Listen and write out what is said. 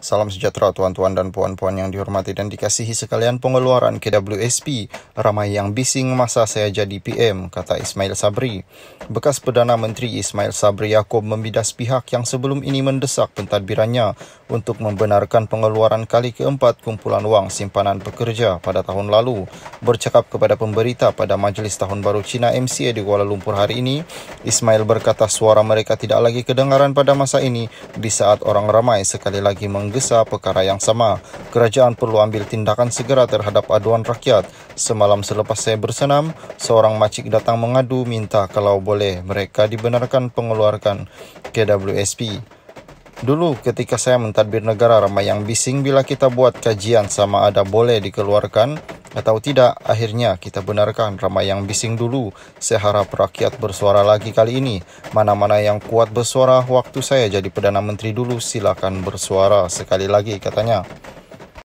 Salam sejahtera tuan-tuan dan puan-puan yang dihormati dan dikasihi sekalian pengeluaran KWSP. Ramai yang bising masa saya jadi PM, kata Ismail Sabri. Bekas Perdana Menteri Ismail Sabri Yaakob membidas pihak yang sebelum ini mendesak pentadbirannya untuk membenarkan pengeluaran kali keempat kumpulan wang simpanan pekerja pada tahun lalu. Bercakap kepada pemberita pada Majlis Tahun Baru Cina MCA di Kuala Lumpur hari ini, Ismail berkata suara mereka tidak lagi kedengaran pada masa ini di saat orang ramai sekali lagi meng menggesa perkara yang sama. Kerajaan perlu ambil tindakan segera terhadap aduan rakyat. Semalam selepas saya bersenam, seorang makcik datang mengadu minta kalau boleh mereka dibenarkan pengeluarkan KWSP. Dulu ketika saya mentadbir negara ramai yang bising bila kita buat kajian sama ada boleh dikeluarkan, atau tidak akhirnya kita benarkan ramai yang bising dulu saya harap rakyat bersuara lagi kali ini mana-mana yang kuat bersuara waktu saya jadi Perdana Menteri dulu silakan bersuara sekali lagi katanya